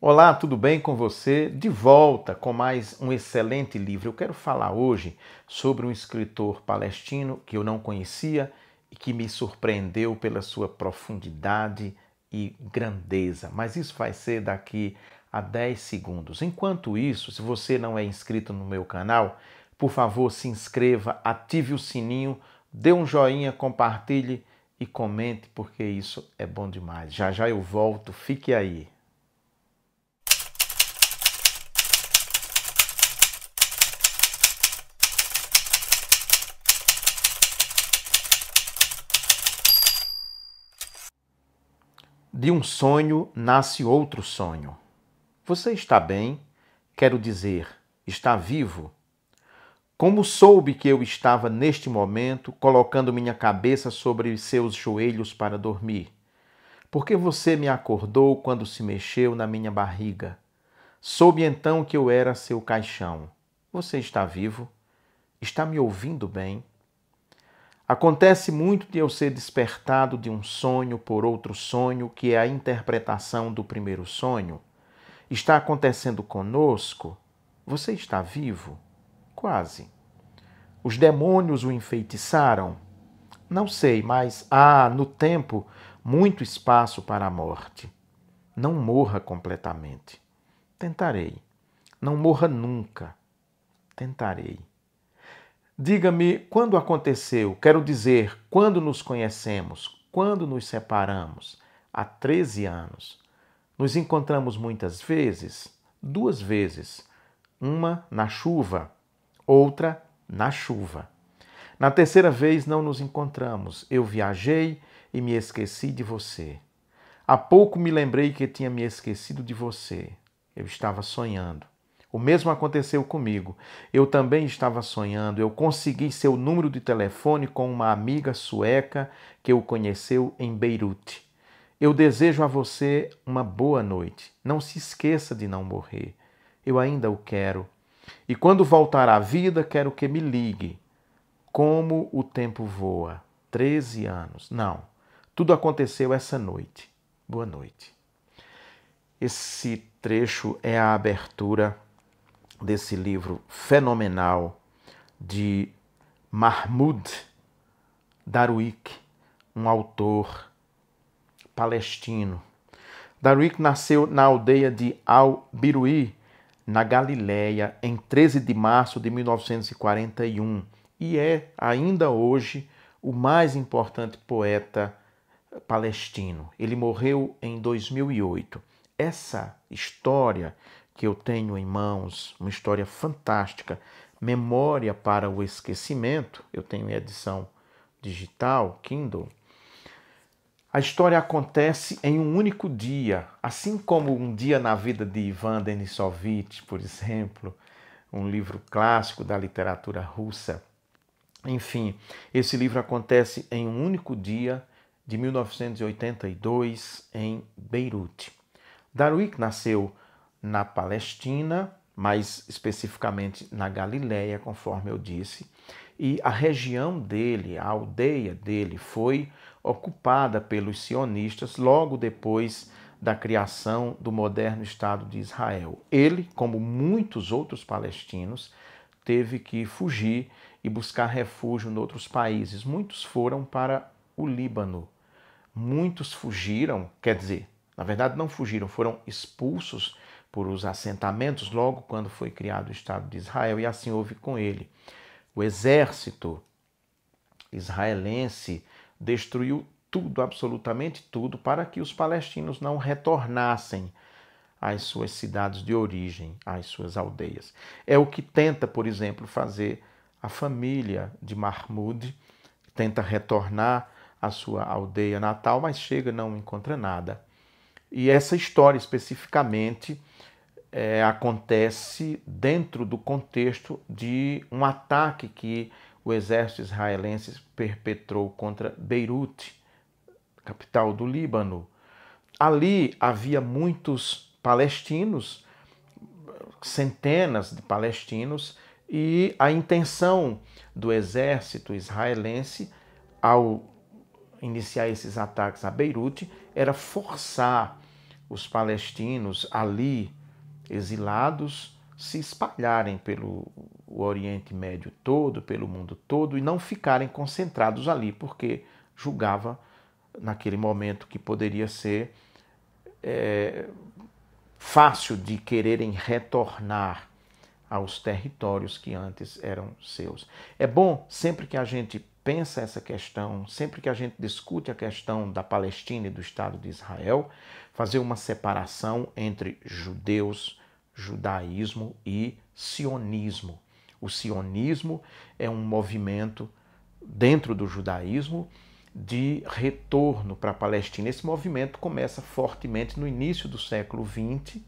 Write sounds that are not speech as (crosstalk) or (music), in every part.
Olá, tudo bem com você? De volta com mais um excelente livro. Eu quero falar hoje sobre um escritor palestino que eu não conhecia e que me surpreendeu pela sua profundidade e grandeza. Mas isso vai ser daqui a 10 segundos. Enquanto isso, se você não é inscrito no meu canal, por favor, se inscreva, ative o sininho, dê um joinha, compartilhe e comente, porque isso é bom demais. Já já eu volto, fique aí. De um sonho nasce outro sonho. Você está bem? Quero dizer, está vivo? Como soube que eu estava neste momento colocando minha cabeça sobre seus joelhos para dormir? Porque você me acordou quando se mexeu na minha barriga. Soube então que eu era seu caixão. Você está vivo? Está me ouvindo bem? Acontece muito de eu ser despertado de um sonho por outro sonho, que é a interpretação do primeiro sonho. Está acontecendo conosco? Você está vivo? Quase. Os demônios o enfeitiçaram? Não sei, mas há ah, no tempo muito espaço para a morte. Não morra completamente. Tentarei. Não morra nunca. Tentarei. Diga-me quando aconteceu, quero dizer, quando nos conhecemos, quando nos separamos. Há 13 anos. Nos encontramos muitas vezes, duas vezes. Uma na chuva, outra na chuva. Na terceira vez não nos encontramos. Eu viajei e me esqueci de você. Há pouco me lembrei que tinha me esquecido de você. Eu estava sonhando. O mesmo aconteceu comigo. Eu também estava sonhando. Eu consegui seu número de telefone com uma amiga sueca que o conheceu em Beirute. Eu desejo a você uma boa noite. Não se esqueça de não morrer. Eu ainda o quero. E quando voltar à vida, quero que me ligue. Como o tempo voa. 13 anos. Não. Tudo aconteceu essa noite. Boa noite. Esse trecho é a abertura desse livro fenomenal de Mahmoud Darwick, um autor palestino. Darwick nasceu na aldeia de Al-Birui, na Galileia, em 13 de março de 1941 e é ainda hoje o mais importante poeta palestino. Ele morreu em 2008. Essa história que eu tenho em mãos, uma história fantástica, Memória para o Esquecimento, eu tenho em edição digital, Kindle. A história acontece em um único dia, assim como um dia na vida de Ivan Denisovich, por exemplo, um livro clássico da literatura russa. Enfim, esse livro acontece em um único dia, de 1982, em Beirute. Darwick nasceu na Palestina, mais especificamente na Galiléia, conforme eu disse, e a região dele, a aldeia dele, foi ocupada pelos sionistas logo depois da criação do moderno Estado de Israel. Ele, como muitos outros palestinos, teve que fugir e buscar refúgio em outros países. Muitos foram para o Líbano. Muitos fugiram, quer dizer, na verdade não fugiram, foram expulsos por os assentamentos logo quando foi criado o Estado de Israel, e assim houve com ele. O exército israelense destruiu tudo, absolutamente tudo, para que os palestinos não retornassem às suas cidades de origem, às suas aldeias. É o que tenta, por exemplo, fazer a família de Mahmoud tenta retornar à sua aldeia natal, mas chega não encontra nada. E essa história especificamente é, acontece dentro do contexto de um ataque que o exército israelense perpetrou contra Beirute, capital do Líbano. Ali havia muitos palestinos, centenas de palestinos, e a intenção do exército israelense, ao iniciar esses ataques a Beirute era forçar os palestinos ali exilados se espalharem pelo Oriente Médio todo, pelo mundo todo e não ficarem concentrados ali, porque julgava naquele momento que poderia ser é, fácil de quererem retornar aos territórios que antes eram seus. É bom sempre que a gente pensa essa questão, sempre que a gente discute a questão da Palestina e do Estado de Israel, fazer uma separação entre judeus, judaísmo e sionismo. O sionismo é um movimento dentro do judaísmo de retorno para a Palestina. Esse movimento começa fortemente no início do século XX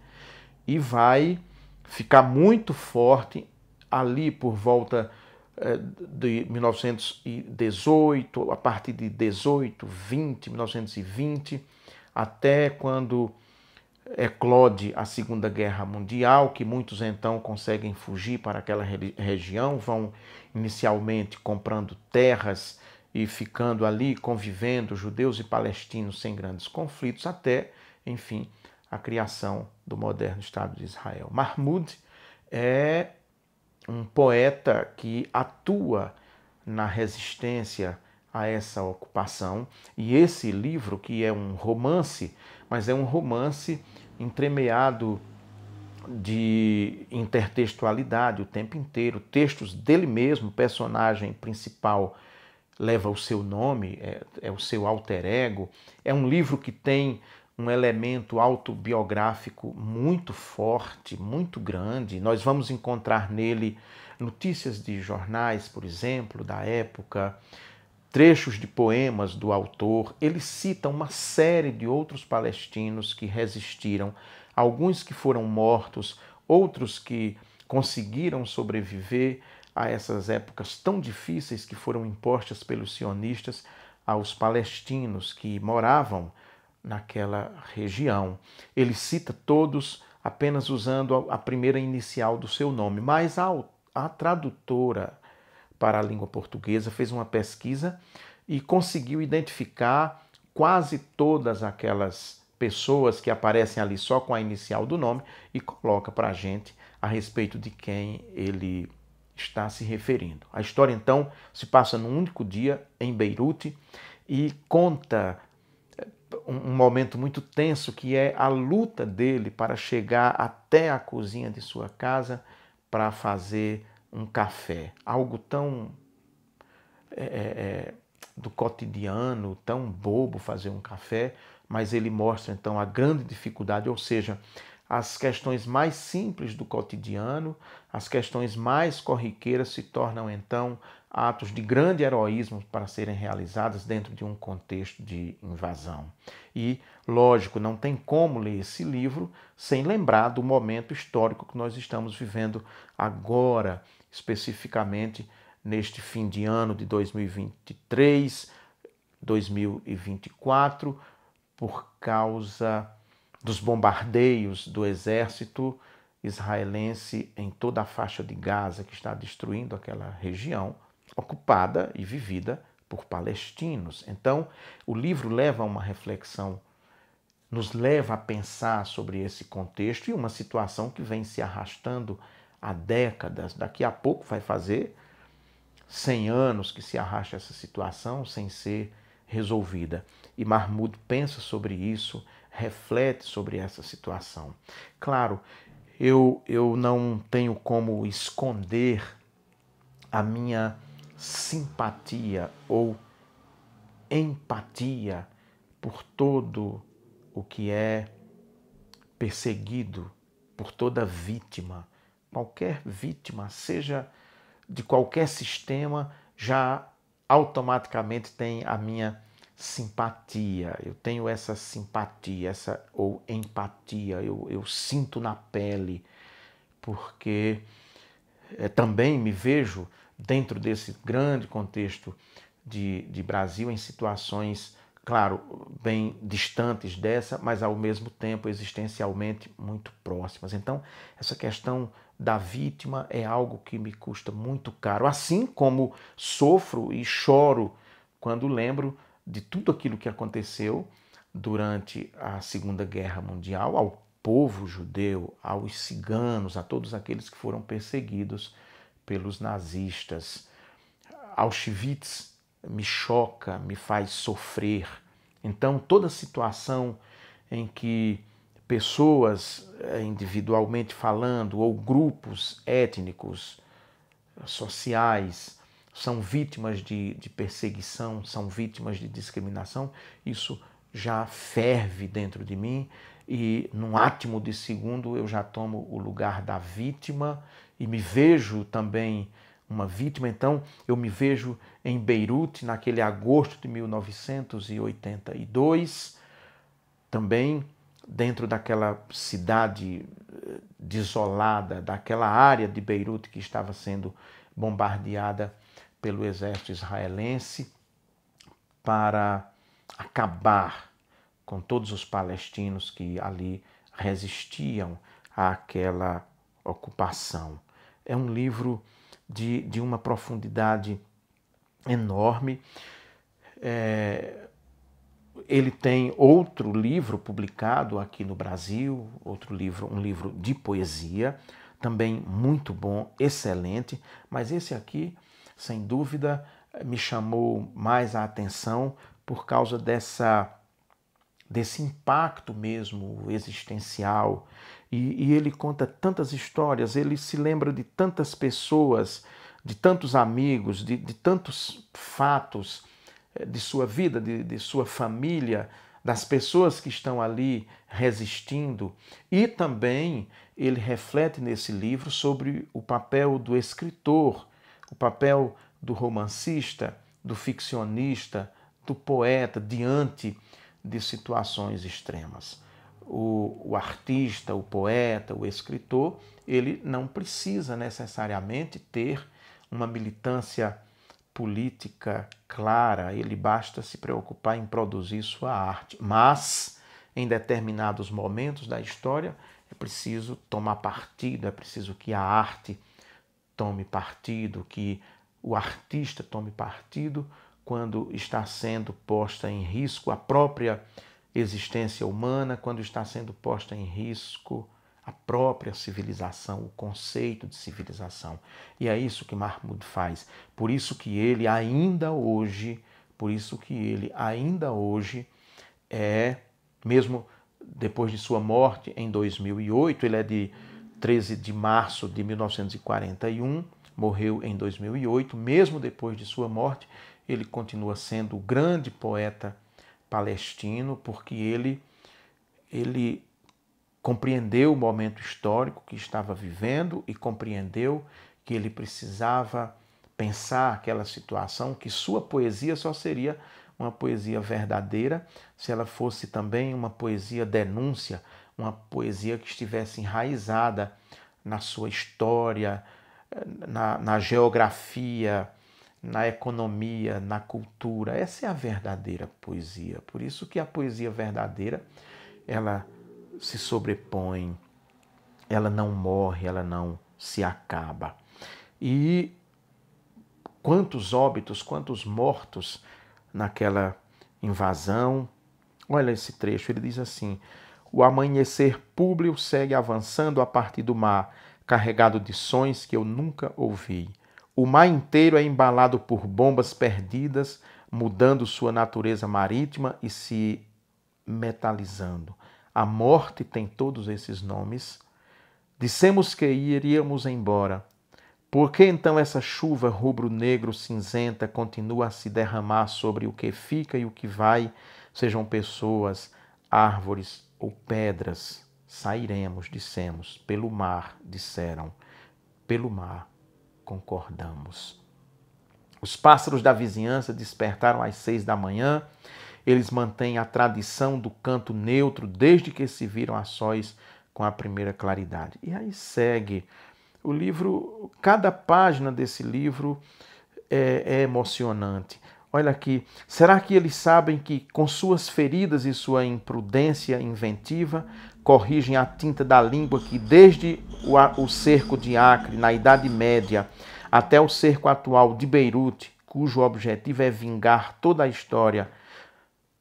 e vai ficar muito forte ali por volta eh, de 1918, a partir de 18, 20, 1920, até quando eclode a Segunda Guerra Mundial, que muitos então conseguem fugir para aquela região, vão inicialmente comprando terras e ficando ali convivendo judeus e palestinos sem grandes conflitos, até, enfim, a criação do moderno Estado de Israel. Mahmud é um poeta que atua na resistência a essa ocupação. E esse livro, que é um romance, mas é um romance entremeado de intertextualidade o tempo inteiro, textos dele mesmo, personagem principal leva o seu nome, é, é o seu alter ego. É um livro que tem um elemento autobiográfico muito forte, muito grande. Nós vamos encontrar nele notícias de jornais, por exemplo, da época, trechos de poemas do autor. Ele cita uma série de outros palestinos que resistiram, alguns que foram mortos, outros que conseguiram sobreviver a essas épocas tão difíceis que foram impostas pelos sionistas aos palestinos que moravam naquela região. Ele cita todos apenas usando a primeira inicial do seu nome, mas a, a tradutora para a língua portuguesa fez uma pesquisa e conseguiu identificar quase todas aquelas pessoas que aparecem ali só com a inicial do nome e coloca para a gente a respeito de quem ele está se referindo. A história então se passa num único dia em Beirute e conta um momento muito tenso que é a luta dele para chegar até a cozinha de sua casa para fazer um café. Algo tão é, é, é do cotidiano, tão bobo fazer um café, mas ele mostra então a grande dificuldade, ou seja, as questões mais simples do cotidiano, as questões mais corriqueiras se tornam então atos de grande heroísmo para serem realizadas dentro de um contexto de invasão. E, lógico, não tem como ler esse livro sem lembrar do momento histórico que nós estamos vivendo agora, especificamente neste fim de ano de 2023, 2024, por causa dos bombardeios do exército israelense em toda a faixa de Gaza, que está destruindo aquela região ocupada e vivida por palestinos. Então, o livro leva a uma reflexão, nos leva a pensar sobre esse contexto e uma situação que vem se arrastando há décadas. Daqui a pouco vai fazer 100 anos que se arrasta essa situação sem ser resolvida. E Mahmoud pensa sobre isso reflete sobre essa situação. Claro, eu, eu não tenho como esconder a minha simpatia ou empatia por todo o que é perseguido, por toda vítima. Qualquer vítima, seja de qualquer sistema, já automaticamente tem a minha simpatia, eu tenho essa simpatia, essa ou empatia, eu, eu sinto na pele, porque é, também me vejo dentro desse grande contexto de, de Brasil em situações, claro, bem distantes dessa, mas ao mesmo tempo existencialmente muito próximas. Então, essa questão da vítima é algo que me custa muito caro, assim como sofro e choro quando lembro de tudo aquilo que aconteceu durante a Segunda Guerra Mundial ao povo judeu, aos ciganos, a todos aqueles que foram perseguidos pelos nazistas. Auschwitz me choca, me faz sofrer. Então, toda situação em que pessoas eh, individualmente falando ou grupos étnicos, sociais, são vítimas de, de perseguição, são vítimas de discriminação, isso já ferve dentro de mim e num átimo de segundo eu já tomo o lugar da vítima e me vejo também uma vítima. Então eu me vejo em Beirute naquele agosto de 1982, também dentro daquela cidade eh, desolada, daquela área de Beirute que estava sendo bombardeada pelo exército israelense para acabar com todos os palestinos que ali resistiam àquela ocupação. É um livro de, de uma profundidade enorme. É, ele tem outro livro publicado aqui no Brasil, outro livro, um livro de poesia, também muito bom, excelente, mas esse aqui sem dúvida, me chamou mais a atenção por causa dessa desse impacto mesmo existencial. E, e, ele conta tantas histórias, ele se lembra de tantas pessoas, de tantos amigos, de, de tantos fatos eh, de sua vida, de, de sua família, das pessoas que estão ali resistindo. E também ele reflete nesse livro sobre o papel do escritor o papel do romancista, do ficcionista, do poeta diante de situações extremas. O, o, artista, o poeta, o escritor, ele não precisa necessariamente ter uma militância política clara, ele basta se preocupar em produzir sua arte. Mas, em determinados momentos da história, é preciso tomar partido, é preciso que a arte tome partido, que o artista tome partido quando está sendo posta em risco a própria existência humana, quando está sendo posta em risco a própria civilização, o conceito de civilização. E é isso que Mahmoud faz. Por isso que ele ainda hoje, por isso que ele ainda hoje é, mesmo depois de sua morte em 2008, ele é de 13 de março de 1941, morreu em 2008. Mesmo depois de sua morte, ele continua sendo o grande poeta palestino, porque ele, ele compreendeu o momento histórico que estava vivendo e compreendeu que ele precisava pensar aquela situação, que sua poesia só seria uma poesia verdadeira se ela fosse também uma poesia denúncia, uma poesia que estivesse enraizada na sua história, na, na geografia, na economia, na cultura. Essa é a verdadeira poesia. Por isso que a poesia verdadeira, ela se sobrepõe, ela não morre, ela não se acaba. E quantos óbitos, quantos mortos naquela invasão. Olha esse trecho, ele diz assim: o amanhecer público segue avançando a partir do mar, carregado de sons que eu nunca ouvi. O mar inteiro é embalado por bombas perdidas, mudando sua natureza marítima e se metalizando. A morte tem todos esses nomes. Dissemos que iríamos embora. Por que então essa chuva rubro-negro cinzenta continua a se derramar sobre o que fica e o que vai, sejam pessoas, árvores, ou pedras, sairemos, dissemos, pelo mar, disseram, pelo mar, concordamos. Os pássaros da vizinhança despertaram às seis da manhã. Eles mantêm a tradição do canto neutro desde que se viram a sós com a primeira claridade. E aí segue o livro, cada página desse livro é, é emocionante. Olha aqui, será que eles sabem que, com suas feridas e sua imprudência inventiva, corrigem a tinta da língua que, desde o cerco de Acre, na Idade Média, até o cerco atual de Beirute, cujo objetivo é vingar toda a história,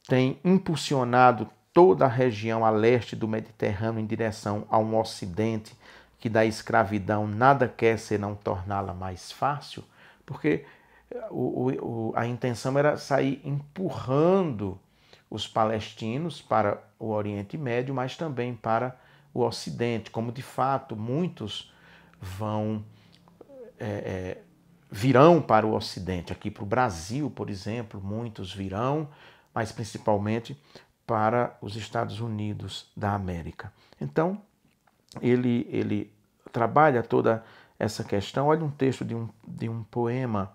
tem impulsionado toda a região a leste do Mediterrâneo em direção a um ocidente que da escravidão nada quer senão torná-la mais fácil? Porque o, o, a intenção era sair empurrando os palestinos para o Oriente Médio, mas também para o Ocidente, como de fato muitos vão é, virão para o Ocidente, aqui para o Brasil, por exemplo, muitos virão, mas principalmente para os Estados Unidos da América. Então ele ele trabalha toda essa questão. Olha um texto de um, de um poema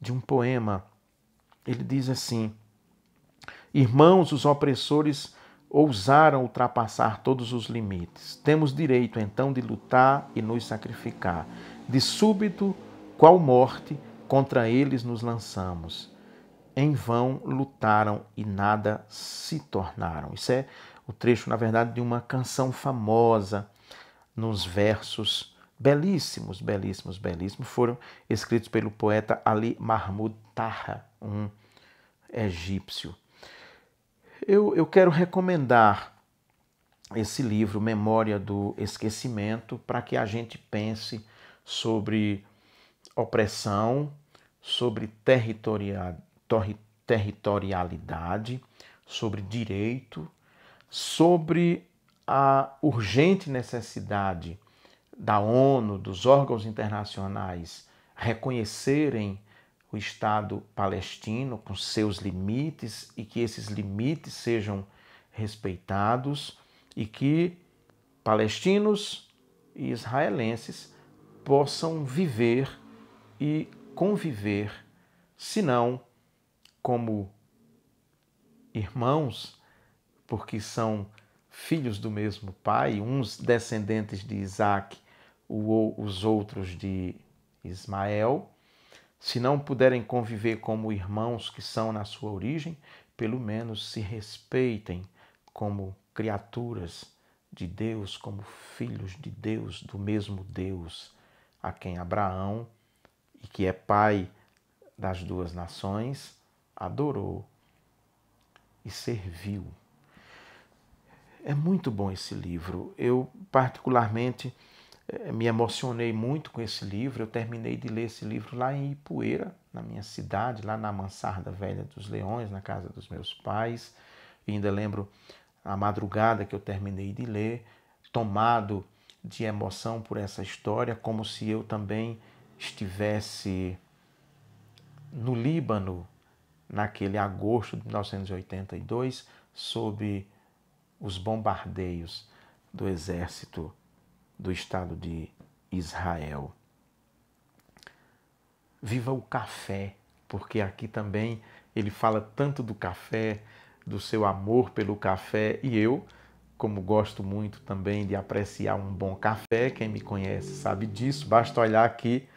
de um poema. Ele diz assim: Irmãos, os opressores ousaram ultrapassar todos os limites. Temos direito então de lutar e nos sacrificar. De súbito, qual morte, contra eles nos lançamos. Em vão lutaram e nada se tornaram. Isso é o trecho, na verdade, de uma canção famosa nos versos belíssimos, belíssimos, belíssimos, foram escritos pelo poeta Ali Mahmoud Taha, um egípcio. Eu, eu quero recomendar esse livro, Memória do Esquecimento, para que a gente pense sobre opressão, sobre territorialidade, sobre direito, sobre a urgente necessidade da ONU, dos órgãos internacionais reconhecerem o Estado palestino com seus limites e que esses limites sejam respeitados e que palestinos e israelenses possam viver e conviver, se não como irmãos, porque são filhos do mesmo pai, uns descendentes de Isaac os outros de Ismael, se não puderem conviver como irmãos que são na sua origem, pelo menos se respeitem como criaturas de Deus, como filhos de Deus, do mesmo Deus, a quem Abraão, e que é pai das duas nações, adorou e serviu. É muito bom esse livro. Eu, particularmente, eh, me emocionei muito com esse livro. Eu terminei de ler esse livro lá em Ipueira, na minha cidade, lá na Mansarda Velha dos Leões, na casa dos meus pais. E ainda lembro a madrugada que eu terminei de ler, tomado de emoção por essa história, como se eu também estivesse no Líbano naquele agosto de 1982, sob os bombardeios do exército do Estado de Israel. Viva o café, porque aqui também ele fala tanto do café, do seu amor pelo café, e eu, como gosto muito também de apreciar um bom café, quem me conhece sabe disso, basta olhar aqui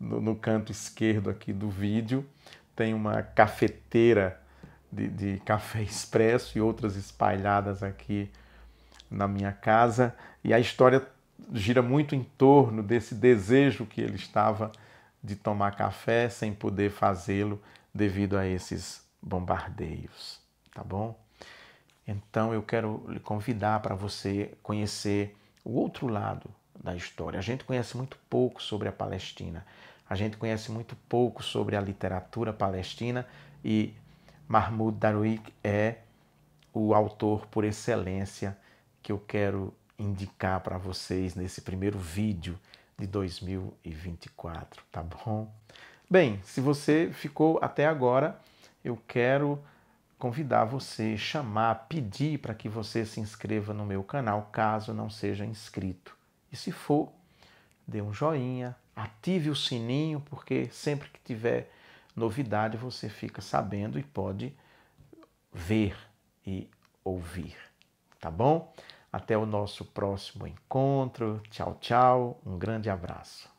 no, no canto esquerdo aqui do vídeo, tem uma cafeteira de, de café (laughs) expresso e outras espalhadas aqui na minha casa, e a história gira muito em torno desse desejo que ele estava de tomar café sem poder fazê-lo devido a esses bombardeios, tá bom? Então eu quero lhe convidar para você conhecer o outro lado da história. A gente conhece muito pouco sobre a Palestina, a gente conhece muito pouco sobre a literatura palestina e Mahmoud Darwish é o autor por excelência que eu quero indicar para vocês nesse primeiro vídeo de 2024, tá bom? Bem, se você ficou até agora, eu quero convidar você, chamar, pedir para que você se inscreva no meu canal, caso não seja inscrito. E se for, dê um joinha, ative o sininho, porque sempre que tiver novidade você fica sabendo e pode ver e ouvir, tá bom? Até o nosso próximo encontro. Tchau, tchau. Um grande abraço.